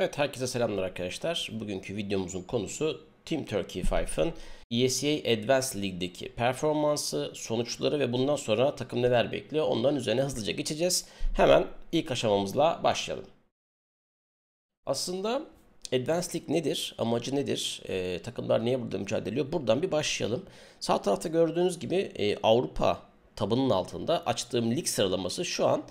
Evet herkese selamlar arkadaşlar. Bugünkü videomuzun konusu Team Turkey 5'ın ESEA Advanced League'deki performansı, sonuçları ve bundan sonra takım neler bekliyor onların üzerine hızlıca geçeceğiz. Hemen ilk aşamamızla başlayalım. Aslında Advanced League nedir? Amacı nedir? E, takımlar niye burada mücadele ediyor? Buradan bir başlayalım. Sağ tarafta gördüğünüz gibi e, Avrupa tabının altında açtığım lig sıralaması şu an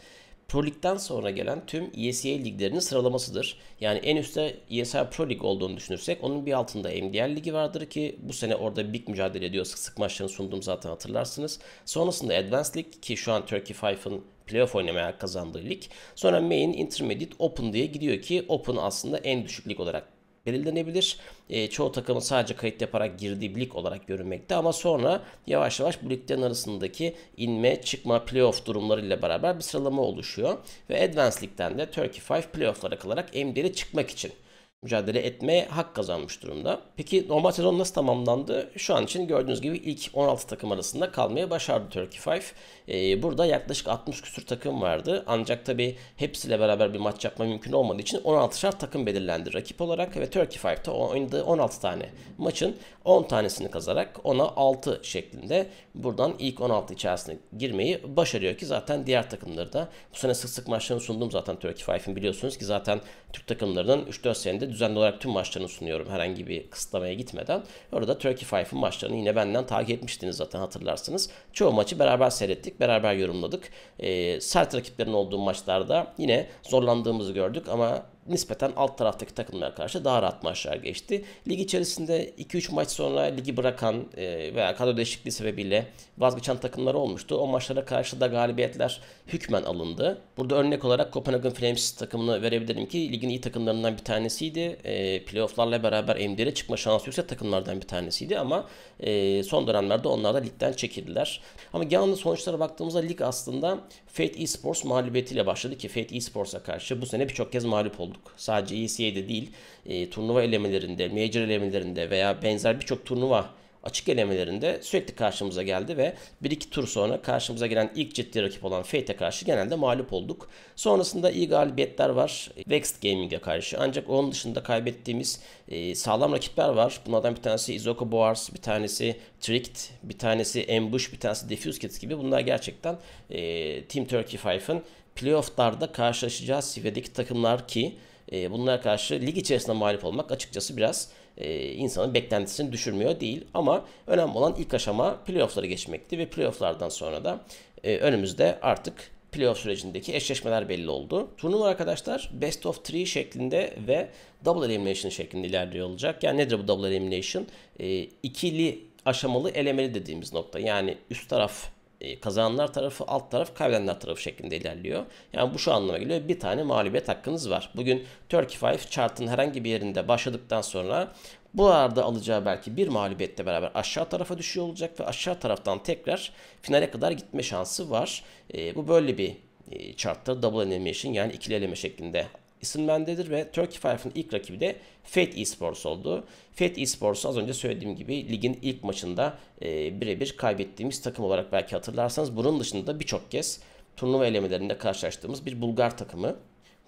Pro Lig'den sonra gelen tüm ESL liglerinin sıralamasıdır. Yani en üstte ESL Pro Lig olduğunu düşünürsek onun bir altında MDL ligi vardır ki bu sene orada big mücadele ediyor. Sık sık maçlarını sundum zaten hatırlarsınız. Sonrasında Advanced League ki şu an Turkey Five'ın playoff oynamaya kazandığı lig. Sonra Main, Intermediate, Open diye gidiyor ki Open aslında en düşük lig olarak belirlenebilir. E, çoğu takımın sadece kayıt yaparak girdiği bir lig olarak görünmekte ama sonra yavaş yavaş bu liglerin arasındaki inme, çıkma, playoff durumlarıyla beraber bir sıralama oluşuyor. Ve Advanced Lig'den de Turkey 5 playoff'lara kalarak MD'ye çıkmak için mücadele etmeye hak kazanmış durumda. Peki normal sezon nasıl tamamlandı? Şu an için gördüğünüz gibi ilk 16 takım arasında kalmaya başardı Turkey 5. Ee, burada yaklaşık 60 küsür takım vardı. Ancak tabi hepsiyle beraber bir maç yapma mümkün olmadığı için 16'şar takım belirlendi rakip olarak ve Turkey 5'te oynadığı 16 tane maçın 10 tanesini kazarak ona 6 şeklinde buradan ilk 16 içerisine girmeyi başarıyor ki zaten diğer takımları da bu sene sık sık maçlarını sundum zaten Turkey 5'in biliyorsunuz ki zaten Türk takımlarının 3-4 senede düzenli olarak tüm maçlarını sunuyorum herhangi bir kısıtlamaya gitmeden. Orada Turkey Five'ın maçlarını yine benden takip etmiştiniz zaten hatırlarsınız. Çoğu maçı beraber seyrettik, beraber yorumladık. E, sert rakiplerin olduğu maçlarda yine zorlandığımızı gördük ama nispeten alt taraftaki takımlara karşı daha rahat maçlar geçti. Lig içerisinde 2-3 maç sonra ligi bırakan e, veya kadro değişikliği sebebiyle vazgeçen takımlar olmuştu. O maçlara karşı da galibiyetler hükmen alındı. Burada örnek olarak Copenhagen Flames takımını verebilirim ki ligin iyi takımlarından bir tanesiydi. E, playofflarla beraber MD'ye çıkma şansı yüksek takımlardan bir tanesiydi ama e, son dönemlerde onlar da ligden çekildiler. Ama genel sonuçlara baktığımızda lig aslında Fate Esports mağlubiyetiyle başladı ki Fate Esports'a karşı bu sene birçok kez mağlup olduk olduk. Sadece ECA'de değil, e, turnuva elemelerinde, major elemelerinde veya benzer birçok turnuva açık elemelerinde sürekli karşımıza geldi ve bir iki tur sonra karşımıza gelen ilk ciddi rakip olan Fate'e karşı genelde mağlup olduk. Sonrasında iyi galibiyetler var Vexed Gaming'e karşı. Ancak onun dışında kaybettiğimiz e, sağlam rakipler var. Bunlardan bir tanesi Izoko Boars, bir tanesi Tricked, bir tanesi Ambush, bir tanesi Diffuse Kids gibi. Bunlar gerçekten e, Team Turkey 5'ın playofflarda karşılaşacağı seviyedeki takımlar ki e, bunlara karşı lig içerisinde mağlup olmak açıkçası biraz e, insanın beklentisini düşürmüyor değil. Ama önemli olan ilk aşama playofflara geçmekti ve playofflardan sonra da e, önümüzde artık playoff sürecindeki eşleşmeler belli oldu. Turnuva arkadaşlar best of 3 şeklinde ve double elimination şeklinde ilerliyor olacak. Yani nedir bu double elimination? E, ikili aşamalı elemeli dediğimiz nokta. Yani üst taraf e, kazananlar tarafı, alt taraf kaybedenler tarafı şeklinde ilerliyor. Yani bu şu anlama geliyor. Bir tane mağlubiyet hakkınız var. Bugün Turkey 5 chartın herhangi bir yerinde başladıktan sonra bu arada alacağı belki bir mağlubiyette beraber aşağı tarafa düşüyor olacak ve aşağı taraftan tekrar finale kadar gitme şansı var. E, bu böyle bir e, chartta double animation yani ikili eleme şeklinde isimlendedir ve Turkey Five'ın ilk rakibi de Fed Esports oldu. Fed Esports az önce söylediğim gibi ligin ilk maçında e, birebir kaybettiğimiz takım olarak belki hatırlarsanız bunun dışında birçok kez turnuva elemelerinde karşılaştığımız bir Bulgar takımı.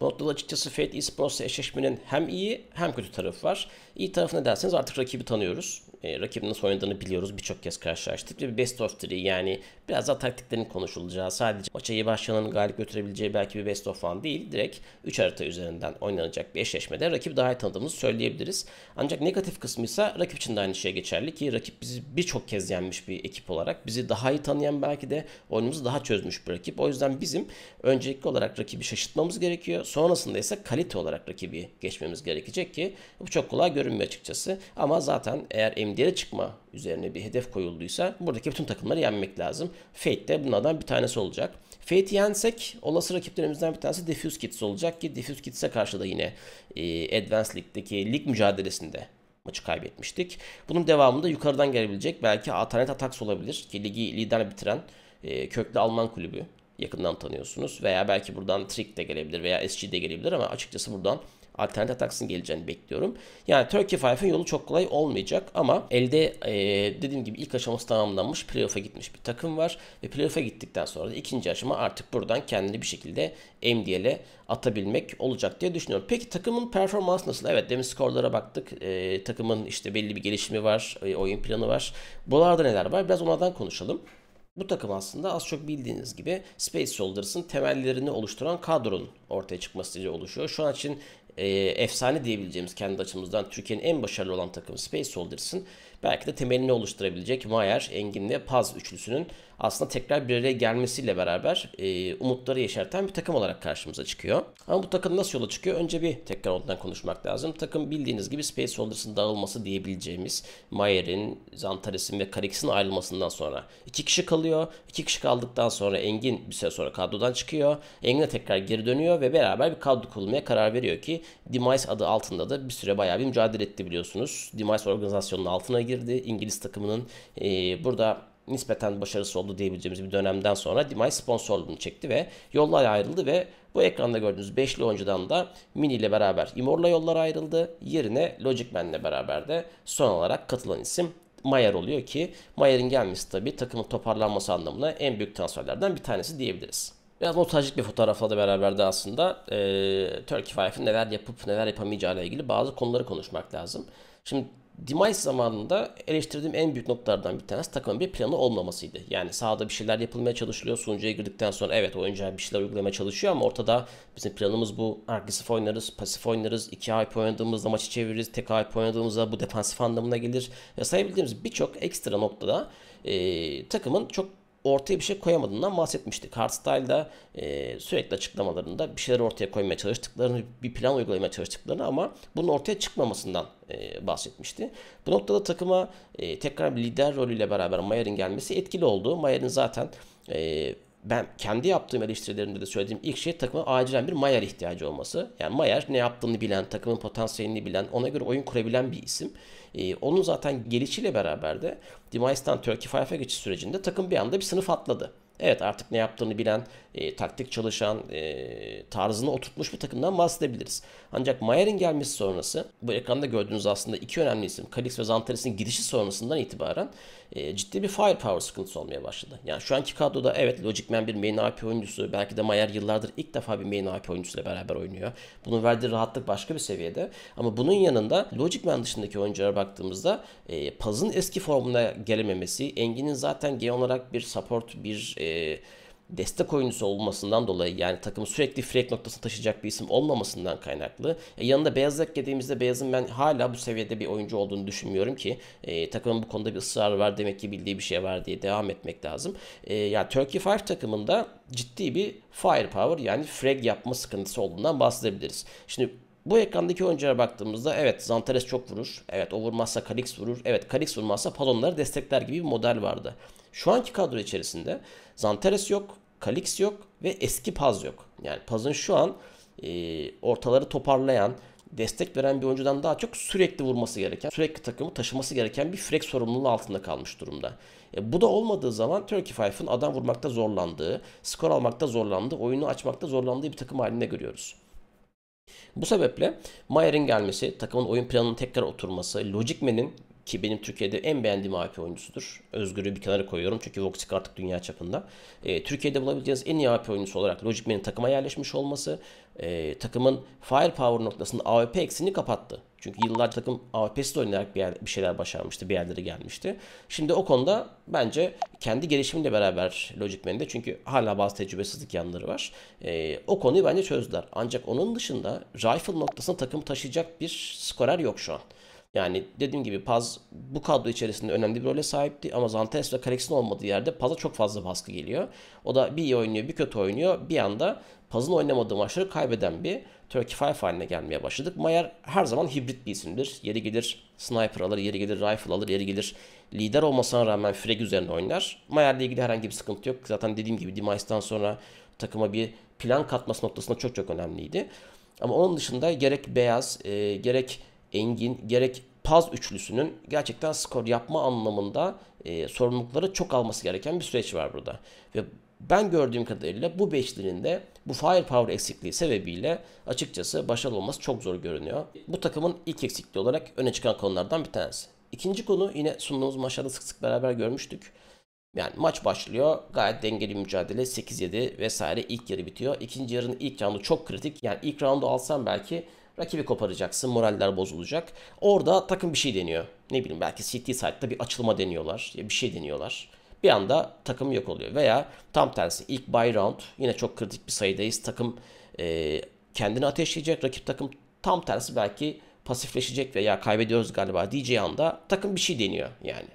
Bu noktada açıkçası Fed Esports'la eşleşmenin hem iyi hem kötü tarafı var. İyi tarafı ne derseniz artık rakibi tanıyoruz e, rakibinin oynadığını biliyoruz. Birçok kez karşılaştık ve bir best of 3 yani biraz daha taktiklerin konuşulacağı sadece maça iyi başlayanın galip götürebileceği belki bir best of falan değil. Direkt 3 harita üzerinden oynanacak bir eşleşmede rakip daha iyi tanıdığımızı söyleyebiliriz. Ancak negatif kısmıysa rakip için de aynı şey geçerli ki rakip bizi birçok kez yenmiş bir ekip olarak. Bizi daha iyi tanıyan belki de oyunumuzu daha çözmüş bir rakip. O yüzden bizim öncelikli olarak rakibi şaşırtmamız gerekiyor. Sonrasında ise kalite olarak rakibi geçmemiz gerekecek ki bu çok kolay görünmüyor açıkçası. Ama zaten eğer emin yendim diye çıkma üzerine bir hedef koyulduysa buradaki bütün takımları yenmek lazım. Fate de bunlardan bir tanesi olacak. Fate'i yensek olası rakiplerimizden bir tanesi Diffuse Kids olacak ki Diffuse Kids'e karşı da yine e, Advanced League'deki lig mücadelesinde maçı kaybetmiştik. Bunun devamında yukarıdan gelebilecek belki Atanet Ataks olabilir ki ligi lider bitiren e, köklü Alman kulübü yakından tanıyorsunuz. Veya belki buradan Trick de gelebilir veya SG de gelebilir ama açıkçası buradan alternatif taksın geleceğini bekliyorum. Yani Turkey 5'in yolu çok kolay olmayacak ama elde e, dediğim gibi ilk aşaması tamamlanmış playoff'a gitmiş bir takım var ve playoff'a gittikten sonra da ikinci aşama artık buradan kendini bir şekilde MDL'e atabilmek olacak diye düşünüyorum. Peki takımın performansı nasıl? Evet demin skorlara baktık. E, takımın işte belli bir gelişimi var, e, oyun planı var. Buralarda neler var? Biraz onlardan konuşalım. Bu takım aslında az çok bildiğiniz gibi Space Soldiers'ın temellerini oluşturan kadronun ortaya çıkmasıyla oluşuyor. Şu an için e, efsane diyebileceğimiz kendi açımızdan Türkiye'nin en başarılı olan takımı Space Soldiers'ın belki de temelini oluşturabilecek Mayer, Engin ve Paz üçlüsünün aslında tekrar bir araya gelmesiyle beraber e, umutları yeşerten bir takım olarak karşımıza çıkıyor. Ama bu takım nasıl yola çıkıyor? Önce bir tekrar ondan konuşmak lazım. Takım bildiğiniz gibi Space Soldiers'ın dağılması diyebileceğimiz Mayer'in, Zantares'in ve Karix'in ayrılmasından sonra iki kişi kalıyor. İki kişi kaldıktan sonra Engin bir süre sonra kadrodan çıkıyor. Engin'e tekrar geri dönüyor ve beraber bir kadro kurulmaya karar veriyor ki Demise adı altında da bir süre bayağı bir mücadele etti biliyorsunuz. Demise organizasyonunun altına girdi. İngiliz takımının e, burada nispeten başarısı oldu diyebileceğimiz bir dönemden sonra Dimay sponsorluğunu çekti ve yollar ayrıldı ve bu ekranda gördüğünüz beşli oyuncudan da Mini ile beraber Imor'la yollar ayrıldı. Yerine Logic Man ile beraber de son olarak katılan isim Mayer oluyor ki Mayer'in gelmesi tabii takımın toparlanması anlamına en büyük transferlerden bir tanesi diyebiliriz. Biraz notajcık bir fotoğrafla da beraber de aslında e, Turkey Five'ın neler yapıp neler yapamayacağı ile ilgili bazı konuları konuşmak lazım. Şimdi Demise zamanında eleştirdiğim en büyük noktalardan bir tanesi takımın bir planı olmamasıydı. Yani sahada bir şeyler yapılmaya çalışılıyor. Sunucuya girdikten sonra evet oyuncu bir şeyler uygulamaya çalışıyor ama ortada bizim planımız bu. Agresif oynarız, pasif oynarız, iki hype oynadığımızda maçı çeviririz, tek hype oynadığımızda bu defansif anlamına gelir. Ve sayabildiğimiz birçok ekstra noktada e, takımın çok ortaya bir şey koyamadığından bahsetmiştik. Hardstyle'da e, sürekli açıklamalarında bir şeyler ortaya koymaya çalıştıklarını, bir plan uygulamaya çalıştıklarını ama bunun ortaya çıkmamasından e, bahsetmişti. Bu noktada takıma e, tekrar bir lider rolüyle beraber Mayer'in gelmesi etkili oldu. Mayer'in zaten e, ben kendi yaptığım eleştirilerimde de söylediğim ilk şey takıma acilen bir Mayer ihtiyacı olması. Yani Mayer ne yaptığını bilen, takımın potansiyelini bilen, ona göre oyun kurabilen bir isim. Ee, onun zaten gelişiyle beraber de Demistan Turkey Five'a geçiş sürecinde takım bir anda bir sınıf atladı. Evet artık ne yaptığını bilen, e, taktik çalışan, e, tarzını oturtmuş bir takımdan bahsedebiliriz. Ancak Mayer'in gelmesi sonrası, bu ekranda gördüğünüz aslında iki önemli isim, Kalix ve Zantares'in gidişi sonrasından itibaren e, ciddi bir firepower sıkıntısı olmaya başladı. Yani şu anki kadroda evet Logicman bir main AP oyuncusu. Belki de Mayer yıllardır ilk defa bir main AP oyuncusuyla beraber oynuyor. Bunun verdiği rahatlık başka bir seviyede. Ama bunun yanında Logicman dışındaki oyunculara baktığımızda e, Paz'ın eski formuna gelememesi, Engin'in zaten genel olarak bir support, bir... E, destek oyuncusu olmasından dolayı yani takımı sürekli frek noktasını taşıyacak bir isim olmamasından kaynaklı. E, yanında Beyazlık dediğimizde Beyaz'ın ben hala bu seviyede bir oyuncu olduğunu düşünmüyorum ki e, takımın bu konuda bir ısrar var demek ki bildiği bir şey var diye devam etmek lazım. E, yani Turkey 5 takımında ciddi bir firepower yani frag yapma sıkıntısı olduğundan bahsedebiliriz. Şimdi bu ekrandaki oyunculara baktığımızda evet Zantares çok vurur. Evet o vurmazsa Kalix vurur. Evet Kalix vurmazsa Palonları destekler gibi bir model vardı. Şu anki kadro içerisinde Zantares yok. Kalix yok ve eski Paz yok. Yani Paz'ın şu an e, ortaları toparlayan, destek veren bir oyuncudan daha çok sürekli vurması gereken, sürekli takımı taşıması gereken bir frek sorumluluğu altında kalmış durumda. E, bu da olmadığı zaman Turkey Five'ın adam vurmakta zorlandığı, skor almakta zorlandığı, oyunu açmakta zorlandığı bir takım halinde görüyoruz. Bu sebeple Mayer'in gelmesi, takımın oyun planının tekrar oturması, Logicman'in ki benim Türkiye'de en beğendiğim AP oyuncusudur. Özgür'ü bir kenara koyuyorum çünkü Voxic artık dünya çapında. E, Türkiye'de bulabileceğiniz en iyi AP oyuncusu olarak Logic Man'in takıma yerleşmiş olması e, takımın firepower noktasında AWP eksini kapattı. Çünkü yıllarca takım AWP'siz oynayarak bir, yer, bir şeyler başarmıştı, bir yerlere gelmişti. Şimdi o konuda bence kendi gelişimiyle beraber Logic Man'de çünkü hala bazı tecrübesizlik yanları var. E, o konuyu bence çözdüler. Ancak onun dışında rifle noktasına takım taşıyacak bir skorer yok şu an. Yani dediğim gibi Paz bu kadro içerisinde önemli bir role sahipti ama Zantes ve Kalex'in olmadığı yerde Paz'a çok fazla baskı geliyor. O da bir iyi oynuyor bir kötü oynuyor bir anda Paz'ın oynamadığı maçları kaybeden bir Turkey Five haline gelmeye başladık. Mayer her zaman hibrit bir isimdir. Yeri gelir sniper alır, yeri gelir rifle alır, yeri gelir lider olmasına rağmen frag üzerine oynar. Mayer'le ilgili herhangi bir sıkıntı yok. Zaten dediğim gibi Demice'dan sonra takıma bir plan katması noktasında çok çok önemliydi. Ama onun dışında gerek Beyaz, e, gerek Engin gerek Paz üçlüsünün gerçekten skor yapma anlamında e, sorumlulukları çok alması gereken bir süreç var burada. Ve ben gördüğüm kadarıyla bu beşlinin de bu firepower eksikliği sebebiyle açıkçası başarılı olması çok zor görünüyor. Bu takımın ilk eksikliği olarak öne çıkan konulardan bir tanesi. İkinci konu yine sunduğumuz maçlarda sık sık beraber görmüştük. Yani maç başlıyor. Gayet dengeli mücadele. 8-7 vesaire ilk yarı bitiyor. İkinci yarının ilk roundu çok kritik. Yani ilk roundu alsam belki Rakibi koparacaksın, moraller bozulacak. Orada takım bir şey deniyor. Ne bileyim belki City site'da bir açılma deniyorlar ya bir şey deniyorlar. Bir anda takım yok oluyor. Veya tam tersi ilk buy round yine çok kritik bir sayıdayız. Takım e, kendini ateşleyecek. Rakip takım tam tersi belki pasifleşecek veya kaybediyoruz galiba diyeceği anda takım bir şey deniyor yani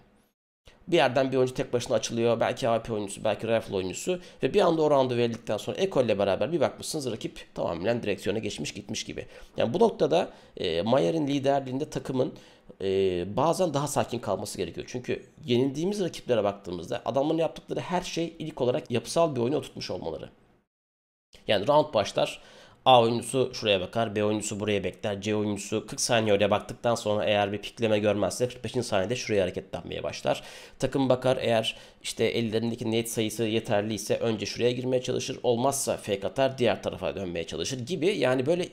bir yerden bir oyuncu tek başına açılıyor. Belki AP oyuncusu, belki rifle oyuncusu. Ve bir anda o roundu verildikten sonra ekolle beraber bir bakmışsınız rakip tamamen direksiyona geçmiş gitmiş gibi. Yani bu noktada e, Mayer'in liderliğinde takımın e, bazen daha sakin kalması gerekiyor. Çünkü yenildiğimiz rakiplere baktığımızda adamların yaptıkları her şey ilk olarak yapısal bir oyunu oturtmuş olmaları. Yani round başlar A oyuncusu şuraya bakar, B oyuncusu buraya bekler, C oyuncusu 40 saniye öyle baktıktan sonra eğer bir pikleme görmezse 45. saniyede şuraya hareketlenmeye başlar. Takım bakar eğer işte ellerindeki net sayısı yeterliyse önce şuraya girmeye çalışır, olmazsa fake atar diğer tarafa dönmeye çalışır gibi yani böyle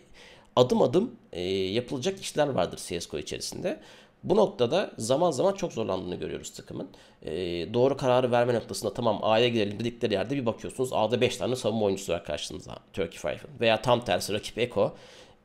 adım adım e, yapılacak işler vardır CSGO içerisinde. Bu noktada zaman zaman çok zorlandığını görüyoruz takımın. E, doğru kararı verme noktasında tamam A'ya gidelim dedikleri yerde bir bakıyorsunuz A'da 5 tane savunma oyuncusu var karşınızda Turkey Five'ın. Veya tam tersi rakip Eko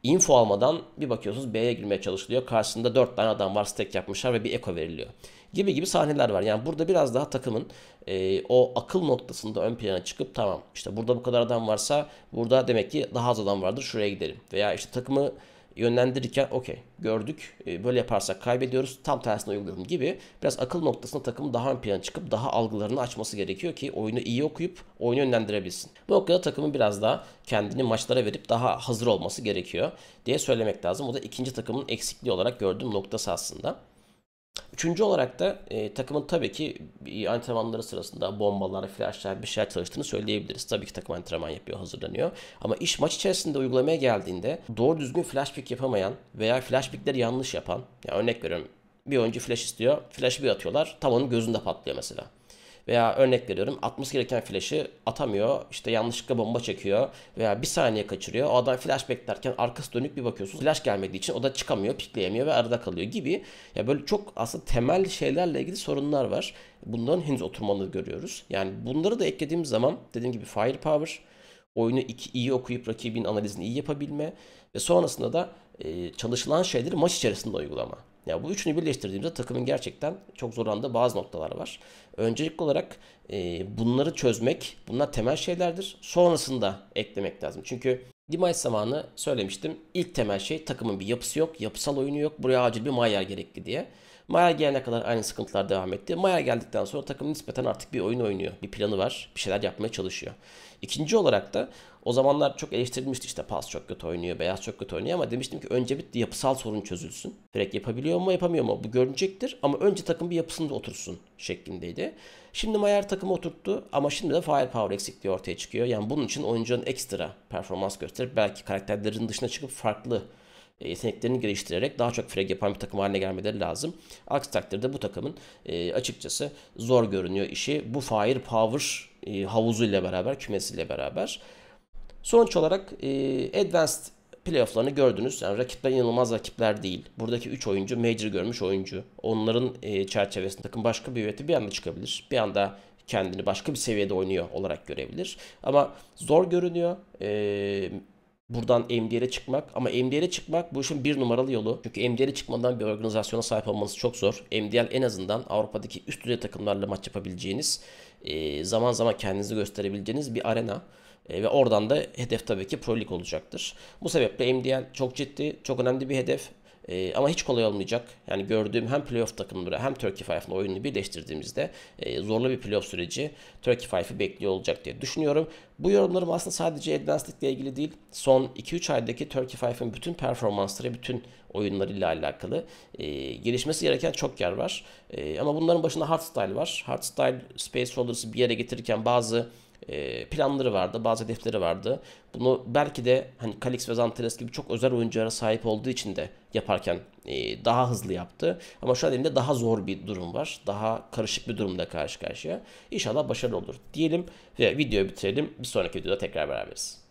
info almadan bir bakıyorsunuz B'ye girmeye çalışılıyor. Karşısında 4 tane adam var stack yapmışlar ve bir eko veriliyor. Gibi gibi sahneler var. Yani burada biraz daha takımın e, o akıl noktasında ön plana çıkıp tamam işte burada bu kadar adam varsa burada demek ki daha az adam vardır şuraya gidelim. Veya işte takımı yönlendirirken okey gördük e, böyle yaparsak kaybediyoruz tam tersine uygulayalım gibi biraz akıl noktasına takım daha ön plana çıkıp daha algılarını açması gerekiyor ki oyunu iyi okuyup oyunu yönlendirebilsin. Bu noktada takımın biraz daha kendini maçlara verip daha hazır olması gerekiyor diye söylemek lazım. Bu da ikinci takımın eksikliği olarak gördüğüm noktası aslında. Üçüncü olarak da e, takımın tabii ki antrenmanları sırasında bombalar, flashlar bir şeyler çalıştığını söyleyebiliriz. Tabii ki takım antrenman yapıyor, hazırlanıyor. Ama iş maç içerisinde uygulamaya geldiğinde doğru düzgün flash pick yapamayan veya flash pickleri yanlış yapan, yani örnek veriyorum bir oyuncu flash istiyor, flash bir atıyorlar, tam onun gözünde patlıyor mesela veya örnek veriyorum atması gereken flash'ı atamıyor. İşte yanlışlıkla bomba çekiyor veya bir saniye kaçırıyor. O adam flash beklerken arkası dönük bir bakıyorsunuz. Flash gelmediği için o da çıkamıyor, pikleyemiyor ve arada kalıyor gibi. Ya böyle çok aslında temel şeylerle ilgili sorunlar var. Bunların henüz oturmanı görüyoruz. Yani bunları da eklediğimiz zaman dediğim gibi firepower, oyunu iyi okuyup rakibin analizini iyi yapabilme ve sonrasında da çalışılan şeyleri maç içerisinde uygulama. Ya bu üçünü birleştirdiğimizde takımın gerçekten çok zorlandığı bazı noktalar var. Öncelikli olarak e, bunları çözmek, bunlar temel şeylerdir. Sonrasında eklemek lazım. Çünkü Dimash zamanı söylemiştim. İlk temel şey takımın bir yapısı yok, yapısal oyunu yok. Buraya acil bir Mayer gerekli diye. Mayer gelene kadar aynı sıkıntılar devam etti. Mayer geldikten sonra takım nispeten artık bir oyun oynuyor. Bir planı var. Bir şeyler yapmaya çalışıyor. İkinci olarak da o zamanlar çok eleştirilmişti işte pas çok kötü oynuyor, beyaz çok kötü oynuyor ama demiştim ki önce bir yapısal sorun çözülsün. Frek yapabiliyor mu yapamıyor mu bu görünecektir ama önce takım bir yapısında otursun şeklindeydi. Şimdi Mayer takım oturttu ama şimdi de firepower eksikliği ortaya çıkıyor. Yani bunun için oyuncunun ekstra performans gösterip belki karakterlerin dışına çıkıp farklı e, yeteneklerini geliştirerek daha çok frag yapan bir takım haline gelmeleri lazım. Aksi takdirde bu takımın e, açıkçası zor görünüyor işi. Bu firepower e, havuzu ile beraber, kümesiyle beraber. Sonuç olarak e, Advanced playofflarını gördünüz. Yani rakipler inanılmaz rakipler değil. Buradaki 3 oyuncu major görmüş oyuncu. Onların e, çerçevesinde takım başka bir yönetim bir anda çıkabilir. Bir anda kendini başka bir seviyede oynuyor olarak görebilir. Ama zor görünüyor. E, buradan MDL'e çıkmak ama MDL'e çıkmak bu işin bir numaralı yolu. Çünkü MDL'e çıkmadan bir organizasyona sahip olmanız çok zor. MDL en azından Avrupa'daki üst düzey takımlarla maç yapabileceğiniz e, zaman zaman kendinizi gösterebileceğiniz bir arena. E, ve oradan da hedef tabii ki Pro League olacaktır. Bu sebeple MDL çok ciddi, çok önemli bir hedef. E, ama hiç kolay olmayacak. Yani gördüğüm hem playoff takımları hem Turkey 5'la oyunu birleştirdiğimizde e, zorlu bir playoff süreci Turkey 5'i bekliyor olacak diye düşünüyorum. Bu yorumlarım aslında sadece Advanced ile ilgili değil. Son 2-3 aydaki Turkey 5'in bütün performansları, bütün oyunlarıyla alakalı. E, gelişmesi gereken çok yer var. E, ama bunların başında Hardstyle var. Hardstyle Space Holders'ı bir yere getirirken bazı e, planları vardı, bazı hedefleri vardı. Bunu belki de hani Kalix ve Zanteres gibi çok özel oyunculara sahip olduğu için de yaparken e, daha hızlı yaptı. Ama şu an elinde daha zor bir durum var. Daha karışık bir durumda karşı karşıya. İnşallah başarılı olur diyelim ve videoyu bitirelim. Bir sonraki videoda tekrar beraberiz.